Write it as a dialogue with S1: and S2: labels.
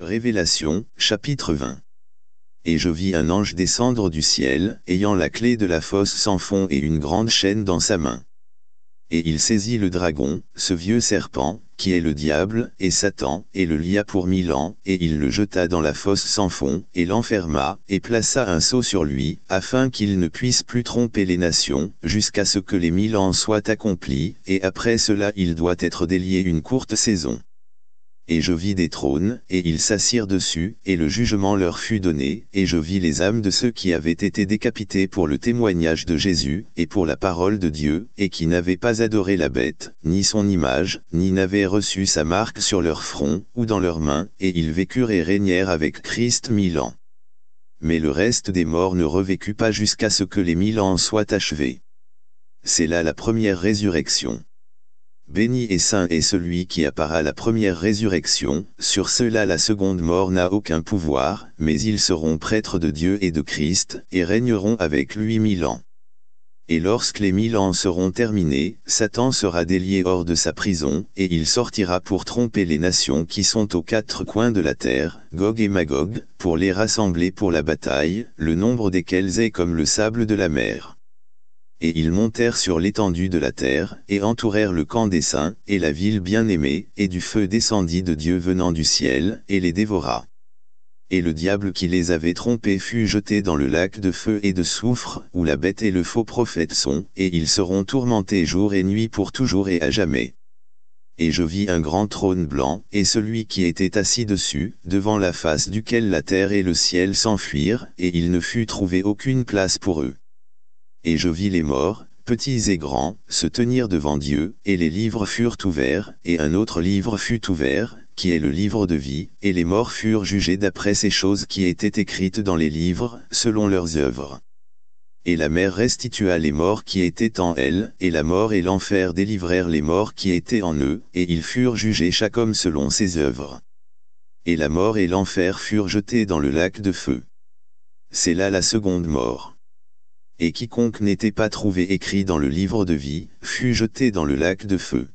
S1: Révélation, chapitre 20 Et je vis un ange descendre du ciel, ayant la clé de la fosse sans fond et une grande chaîne dans sa main. Et il saisit le dragon, ce vieux serpent, qui est le diable, et Satan, et le lia pour mille ans, et il le jeta dans la fosse sans fond, et l'enferma, et plaça un seau sur lui, afin qu'il ne puisse plus tromper les nations, jusqu'à ce que les mille ans soient accomplis, et après cela il doit être délié une courte saison et je vis des trônes, et ils s'assirent dessus, et le jugement leur fut donné, et je vis les âmes de ceux qui avaient été décapités pour le témoignage de Jésus, et pour la parole de Dieu, et qui n'avaient pas adoré la bête, ni son image, ni n'avaient reçu sa marque sur leur front, ou dans leurs mains, et ils vécurent et régnèrent avec Christ mille ans. Mais le reste des morts ne revécut pas jusqu'à ce que les mille ans soient achevés. C'est là la première résurrection. Béni et saint est celui qui à la première résurrection, sur cela, la seconde mort n'a aucun pouvoir, mais ils seront prêtres de Dieu et de Christ, et régneront avec lui mille ans. Et lorsque les mille ans seront terminés, Satan sera délié hors de sa prison, et il sortira pour tromper les nations qui sont aux quatre coins de la terre, Gog et Magog, pour les rassembler pour la bataille, le nombre desquels est comme le sable de la mer et ils montèrent sur l'étendue de la terre, et entourèrent le camp des saints, et la ville bien-aimée, et du feu descendit de Dieu venant du ciel, et les dévora. Et le diable qui les avait trompés fut jeté dans le lac de feu et de soufre, où la bête et le faux prophète sont, et ils seront tourmentés jour et nuit pour toujours et à jamais. Et je vis un grand trône blanc, et celui qui était assis dessus, devant la face duquel la terre et le ciel s'enfuirent, et il ne fut trouvé aucune place pour eux et je vis les morts, petits et grands, se tenir devant Dieu, et les livres furent ouverts, et un autre livre fut ouvert, qui est le livre de vie, et les morts furent jugés d'après ces choses qui étaient écrites dans les livres, selon leurs œuvres. Et la mer restitua les morts qui étaient en elle, et la mort et l'enfer délivrèrent les morts qui étaient en eux, et ils furent jugés chaque homme selon ses œuvres. Et la mort et l'enfer furent jetés dans le lac de feu. C'est là la seconde mort et quiconque n'était pas trouvé écrit dans le livre de vie, fut jeté dans le lac de feu.